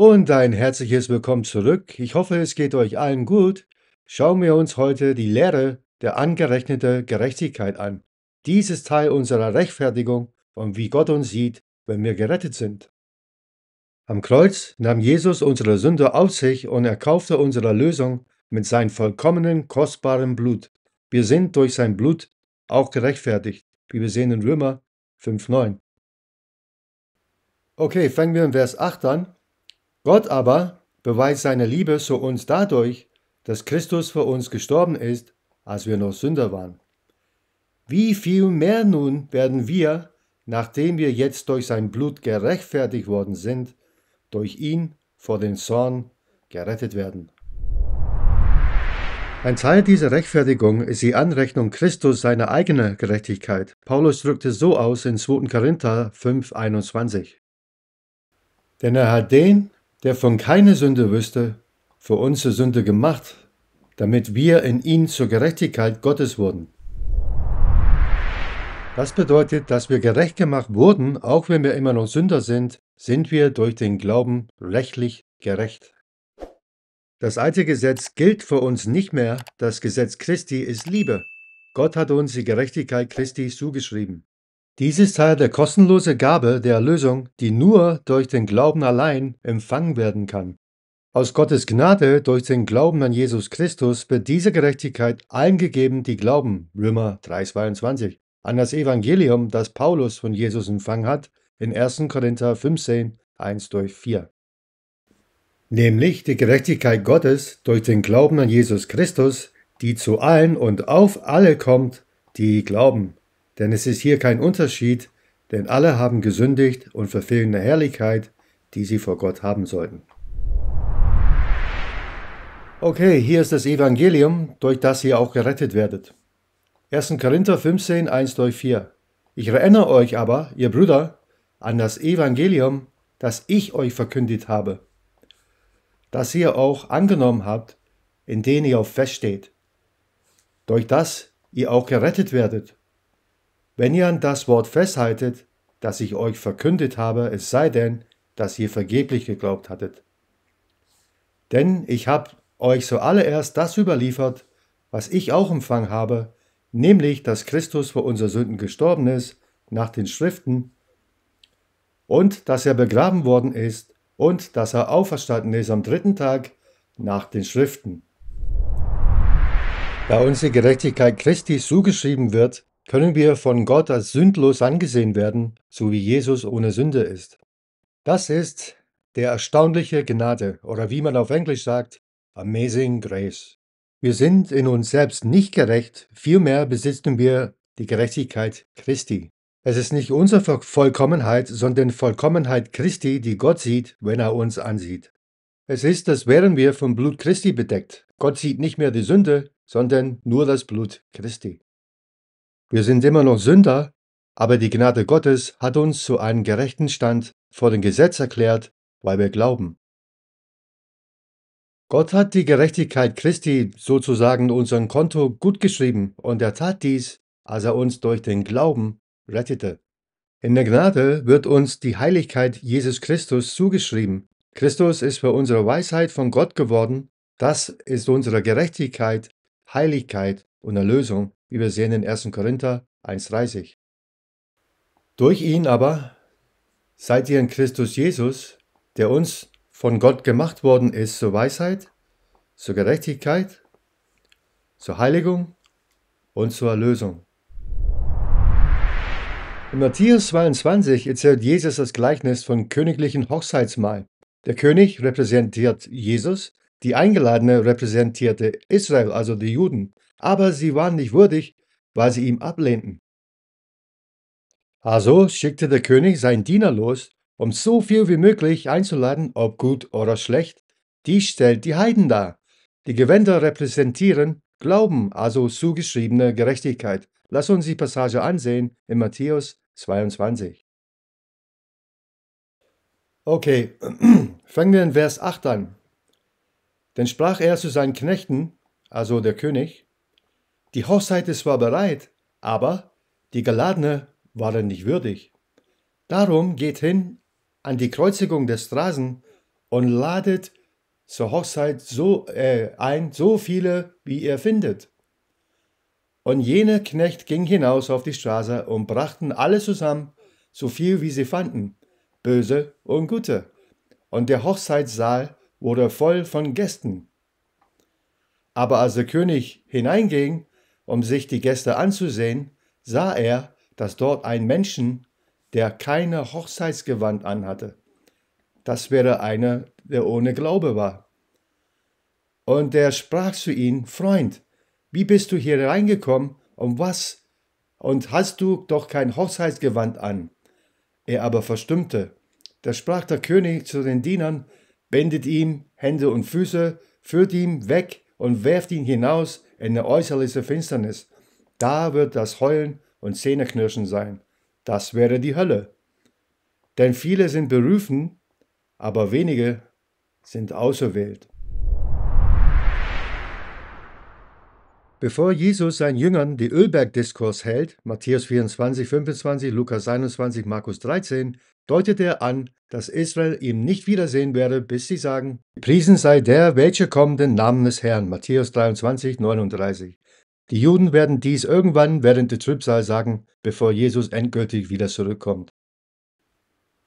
und ein herzliches Willkommen zurück. Ich hoffe, es geht euch allen gut. Schauen wir uns heute die Lehre der angerechneten Gerechtigkeit an. Dies ist Teil unserer Rechtfertigung und wie Gott uns sieht, wenn wir gerettet sind. Am Kreuz nahm Jesus unsere Sünde auf sich und erkaufte unsere Lösung mit seinem vollkommenen, kostbaren Blut. Wir sind durch sein Blut auch gerechtfertigt, wie wir sehen in Römer 5,9. Okay, fangen wir in Vers 8 an. Gott aber beweist seine Liebe zu uns dadurch, dass Christus für uns gestorben ist, als wir noch Sünder waren. Wie viel mehr nun werden wir, nachdem wir jetzt durch sein Blut gerechtfertigt worden sind, durch ihn vor den Zorn gerettet werden. Ein Teil dieser Rechtfertigung ist die Anrechnung Christus seiner eigenen Gerechtigkeit. Paulus drückte so aus in 2. Korinther 5,21. Denn er hat den, der von keine Sünde wüsste, für uns zur Sünde gemacht, damit wir in ihn zur Gerechtigkeit Gottes wurden. Das bedeutet, dass wir gerecht gemacht wurden, auch wenn wir immer noch Sünder sind, sind wir durch den Glauben rechtlich gerecht. Das alte Gesetz gilt für uns nicht mehr, das Gesetz Christi ist Liebe. Gott hat uns die Gerechtigkeit Christi zugeschrieben. Dies ist Teil der kostenlosen Gabe der Erlösung, die nur durch den Glauben allein empfangen werden kann. Aus Gottes Gnade durch den Glauben an Jesus Christus wird diese Gerechtigkeit allen gegeben, die glauben. Römer 3,22. An das Evangelium, das Paulus von Jesus empfangen hat, in 1. Korinther 15, 1 durch 4. Nämlich die Gerechtigkeit Gottes durch den Glauben an Jesus Christus, die zu allen und auf alle kommt, die glauben. Denn es ist hier kein Unterschied, denn alle haben gesündigt und verfehlen der Herrlichkeit, die sie vor Gott haben sollten. Okay, hier ist das Evangelium, durch das ihr auch gerettet werdet. 1. Korinther 15, 1 durch 4. Ich erinnere euch aber, ihr Brüder, an das Evangelium, das ich euch verkündet habe, das ihr auch angenommen habt, in dem ihr auf feststeht, durch das ihr auch gerettet werdet wenn ihr an das Wort festhaltet, das ich euch verkündet habe, es sei denn, dass ihr vergeblich geglaubt hattet. Denn ich habe euch zuallererst das überliefert, was ich auch empfangen habe, nämlich, dass Christus für unsere Sünden gestorben ist, nach den Schriften, und dass er begraben worden ist und dass er auferstanden ist am dritten Tag, nach den Schriften. Da uns die Gerechtigkeit Christi zugeschrieben wird, können wir von Gott als sündlos angesehen werden, so wie Jesus ohne Sünde ist. Das ist der erstaunliche Gnade oder wie man auf Englisch sagt, Amazing Grace. Wir sind in uns selbst nicht gerecht, vielmehr besitzen wir die Gerechtigkeit Christi. Es ist nicht unsere Vollkommenheit, sondern Vollkommenheit Christi, die Gott sieht, wenn er uns ansieht. Es ist, als wären wir vom Blut Christi bedeckt. Gott sieht nicht mehr die Sünde, sondern nur das Blut Christi. Wir sind immer noch Sünder, aber die Gnade Gottes hat uns zu einem gerechten Stand vor dem Gesetz erklärt, weil wir glauben. Gott hat die Gerechtigkeit Christi sozusagen unserem Konto gut geschrieben und er tat dies, als er uns durch den Glauben rettete. In der Gnade wird uns die Heiligkeit Jesus Christus zugeschrieben. Christus ist für unsere Weisheit von Gott geworden. Das ist unsere Gerechtigkeit, Heiligkeit und Erlösung wie wir sehen in 1. Korinther 1.30. Durch ihn aber seid ihr in Christus Jesus, der uns von Gott gemacht worden ist zur Weisheit, zur Gerechtigkeit, zur Heiligung und zur Erlösung. In Matthäus 22 erzählt Jesus das Gleichnis von königlichen Hochzeitsmahl. Der König repräsentiert Jesus, die Eingeladene repräsentierte Israel, also die Juden aber sie waren nicht würdig, weil sie ihm ablehnten. Also schickte der König seinen Diener los, um so viel wie möglich einzuladen, ob gut oder schlecht. Die stellt die Heiden dar. Die Gewänder repräsentieren Glauben, also zugeschriebene Gerechtigkeit. Lass uns die Passage ansehen in Matthäus 22. Okay, fangen wir in Vers 8 an. Denn sprach er zu seinen Knechten, also der König, die Hochseite war bereit, aber die Geladene waren nicht würdig. Darum geht hin an die Kreuzigung der Straßen und ladet zur Hochzeit so äh, ein, so viele, wie ihr findet. Und jener Knecht ging hinaus auf die Straße und brachten alle zusammen, so viel wie sie fanden, böse und gute. Und der Hochzeitssaal wurde voll von Gästen. Aber als der König hineinging, um sich die Gäste anzusehen, sah er, dass dort ein Menschen, der keine Hochzeitsgewand anhatte. Das wäre einer, der ohne Glaube war. Und er sprach zu ihm, Freund, wie bist du hier reingekommen, und was? Und hast du doch kein Hochzeitsgewand an? Er aber verstummte. Da sprach der König zu den Dienern, bindet ihm Hände und Füße, führt ihn weg und werft ihn hinaus in der äußerlichen Finsternis, da wird das Heulen und Zähneknirschen sein. Das wäre die Hölle. Denn viele sind berufen, aber wenige sind auserwählt. Bevor Jesus seinen Jüngern den Ölbergdiskurs hält, Matthäus 24, 25, Lukas 21, Markus 13, deutet er an, dass Israel ihm nicht wiedersehen werde, bis sie sagen, Priesen sei der, welcher kommt den Namen des Herrn, Matthäus 23, 39. Die Juden werden dies irgendwann während der Trübsal sagen, bevor Jesus endgültig wieder zurückkommt.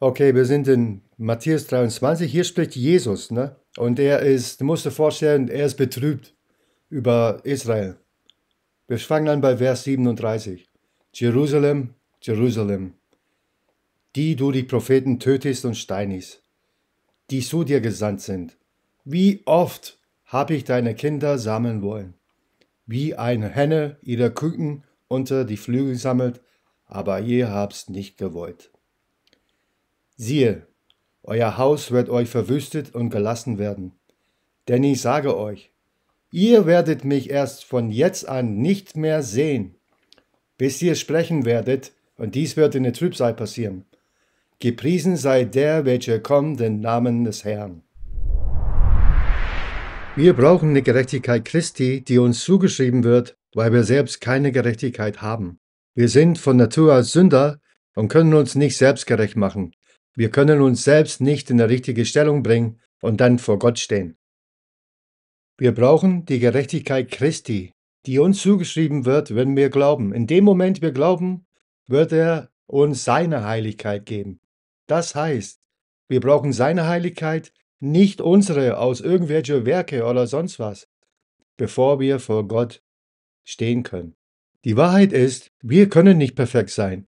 Okay, wir sind in Matthäus 23, hier spricht Jesus, ne? Und er ist, du musst dir vorstellen, er ist betrübt über Israel. Wir fangen dann bei Vers 37. Jerusalem, Jerusalem, die du die Propheten tötest und steinigst, die zu dir gesandt sind. Wie oft habe ich deine Kinder sammeln wollen, wie eine Henne ihre Küken unter die Flügel sammelt, aber ihr habt's nicht gewollt. Siehe, euer Haus wird euch verwüstet und gelassen werden. Denn ich sage euch, Ihr werdet mich erst von jetzt an nicht mehr sehen, bis ihr sprechen werdet, und dies wird in der Trübsal passieren. Gepriesen sei der, welcher kommt, den Namen des Herrn. Wir brauchen eine Gerechtigkeit Christi, die uns zugeschrieben wird, weil wir selbst keine Gerechtigkeit haben. Wir sind von Natur aus Sünder und können uns nicht selbstgerecht machen. Wir können uns selbst nicht in die richtige Stellung bringen und dann vor Gott stehen. Wir brauchen die Gerechtigkeit Christi, die uns zugeschrieben wird, wenn wir glauben. In dem Moment wir glauben, wird er uns seine Heiligkeit geben. Das heißt, wir brauchen seine Heiligkeit, nicht unsere aus irgendwelche Werke oder sonst was, bevor wir vor Gott stehen können. Die Wahrheit ist, wir können nicht perfekt sein.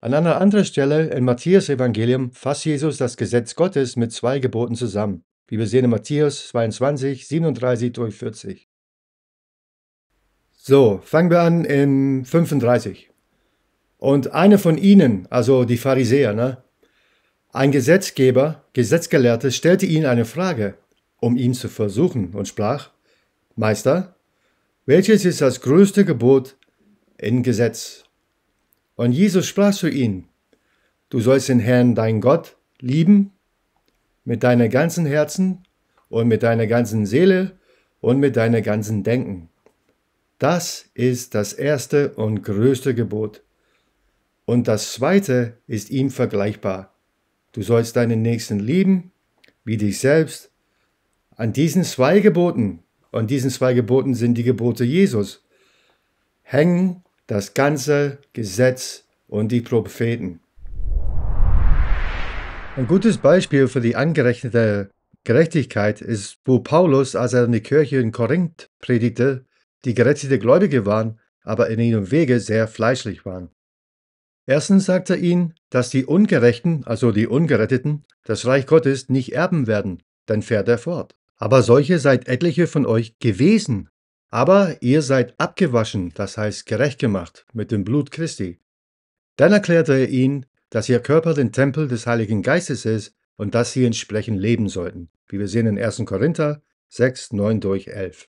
An einer anderen Stelle im Matthäus Evangelium fasst Jesus das Gesetz Gottes mit zwei Geboten zusammen wie wir sehen in Matthäus 22, 37 durch 40. So, fangen wir an in 35. Und einer von ihnen, also die Pharisäer, ne? ein Gesetzgeber, Gesetzgelehrte, stellte ihnen eine Frage, um ihn zu versuchen, und sprach, Meister, welches ist das größte Gebot im Gesetz? Und Jesus sprach zu ihnen, Du sollst den Herrn, dein Gott, lieben mit deinem ganzen Herzen und mit deiner ganzen Seele und mit deinem ganzen Denken. Das ist das erste und größte Gebot. Und das zweite ist ihm vergleichbar. Du sollst deinen Nächsten lieben wie dich selbst. An diesen zwei Geboten, und diesen zwei Geboten sind die Gebote Jesus, hängen das ganze Gesetz und die Propheten. Ein gutes Beispiel für die angerechnete Gerechtigkeit ist, wo Paulus, als er in die Kirche in Korinth predigte, die gerettete Gläubige waren, aber in ihrem Wege sehr fleischlich waren. Erstens sagt er ihnen, dass die Ungerechten, also die Ungeretteten, das Reich Gottes nicht erben werden, dann fährt er fort. Aber solche seid etliche von euch gewesen, aber ihr seid abgewaschen, das heißt gerecht gemacht, mit dem Blut Christi. Dann erklärte er ihnen, dass ihr Körper den Tempel des Heiligen Geistes ist und dass sie entsprechend leben sollten, wie wir sehen in 1. Korinther 6, 9 durch 11.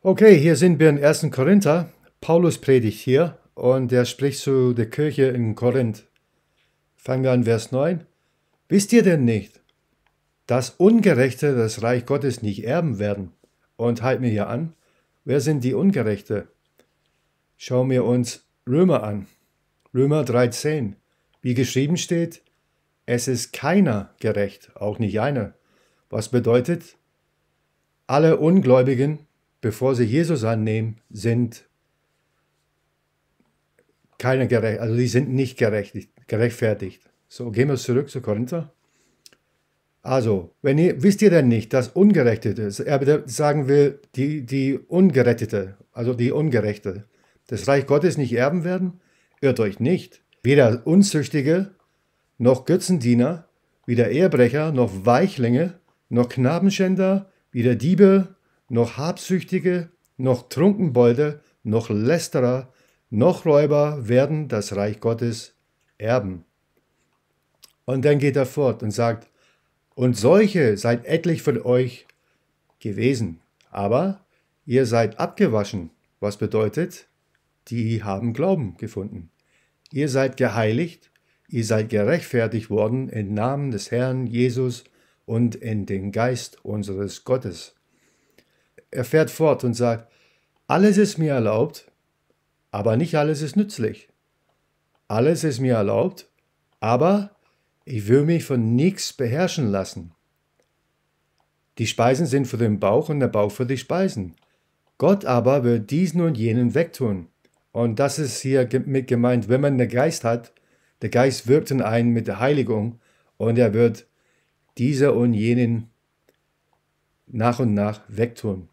Okay, hier sind wir in 1. Korinther. Paulus predigt hier und er spricht zu der Kirche in Korinth. Fangen wir an, Vers 9. Wisst ihr denn nicht, dass Ungerechte das Reich Gottes nicht erben werden? Und halt mir hier an, wer sind die Ungerechte? Schauen wir uns Römer an. Römer 13, wie geschrieben steht, es ist keiner gerecht, auch nicht einer. Was bedeutet, alle Ungläubigen, bevor sie Jesus annehmen, sind keine gerecht, also die sind nicht gerecht, gerechtfertigt. So, gehen wir zurück zu Korinther. Also, wenn ihr, wisst ihr denn nicht, dass Ungerechtete, sagen wir, die, die Ungerettete, also die Ungerechte, das Reich Gottes nicht erben werden? Irrt euch nicht, weder Unzüchtige, noch Götzendiener, weder Ehrbrecher, noch Weichlinge, noch Knabenschänder, weder Diebe, noch Habsüchtige, noch Trunkenbolde, noch Lästerer, noch Räuber werden das Reich Gottes erben. Und dann geht er fort und sagt, und solche seid etlich von euch gewesen, aber ihr seid abgewaschen, was bedeutet, die haben Glauben gefunden. Ihr seid geheiligt, ihr seid gerechtfertigt worden im Namen des Herrn Jesus und in den Geist unseres Gottes. Er fährt fort und sagt, alles ist mir erlaubt, aber nicht alles ist nützlich. Alles ist mir erlaubt, aber ich will mich von nichts beherrschen lassen. Die Speisen sind für den Bauch und der Bauch für die Speisen. Gott aber wird diesen und jenen wegtun. Und das ist hier mit gemeint, wenn man den Geist hat, der Geist wirkt in einen mit der Heiligung und er wird diese und jenen nach und nach wegtun.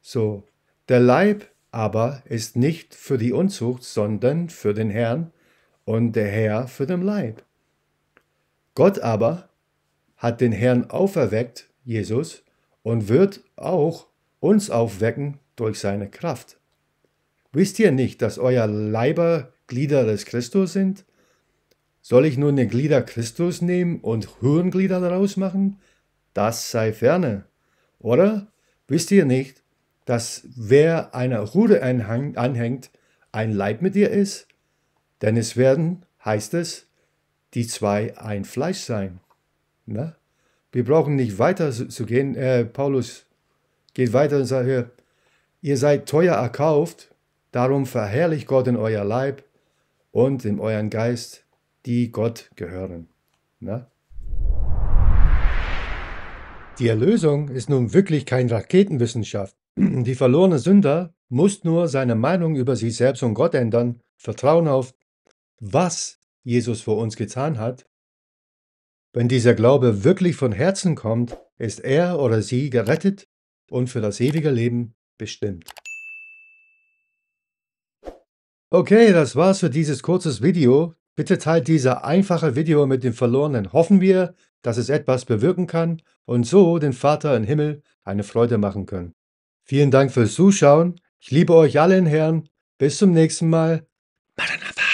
So, der Leib aber ist nicht für die Unzucht, sondern für den Herrn und der Herr für den Leib. Gott aber hat den Herrn auferweckt, Jesus, und wird auch uns aufwecken durch seine Kraft. Wisst ihr nicht, dass euer Leiber Glieder des Christus sind? Soll ich nun die Glieder Christus nehmen und Hirnglieder daraus machen? Das sei ferne. Oder wisst ihr nicht, dass wer einer Rude anhängt, ein Leib mit ihr ist? Denn es werden, heißt es, die zwei ein Fleisch sein. Na? Wir brauchen nicht weiter zu gehen. Äh, Paulus geht weiter und sagt, ihr seid teuer erkauft, Darum verherrlicht Gott in euer Leib und in euren Geist, die Gott gehören. Na? Die Erlösung ist nun wirklich keine Raketenwissenschaft. Die verlorene Sünder muss nur seine Meinung über sich selbst und Gott ändern, vertrauen auf, was Jesus für uns getan hat. Wenn dieser Glaube wirklich von Herzen kommt, ist er oder sie gerettet und für das ewige Leben bestimmt. Okay, das war's für dieses kurzes Video. Bitte teilt diese einfache Video mit den Verlorenen. Hoffen wir, dass es etwas bewirken kann und so den Vater im Himmel eine Freude machen können. Vielen Dank fürs Zuschauen. Ich liebe euch allen Herren. Bis zum nächsten Mal. Maranatha.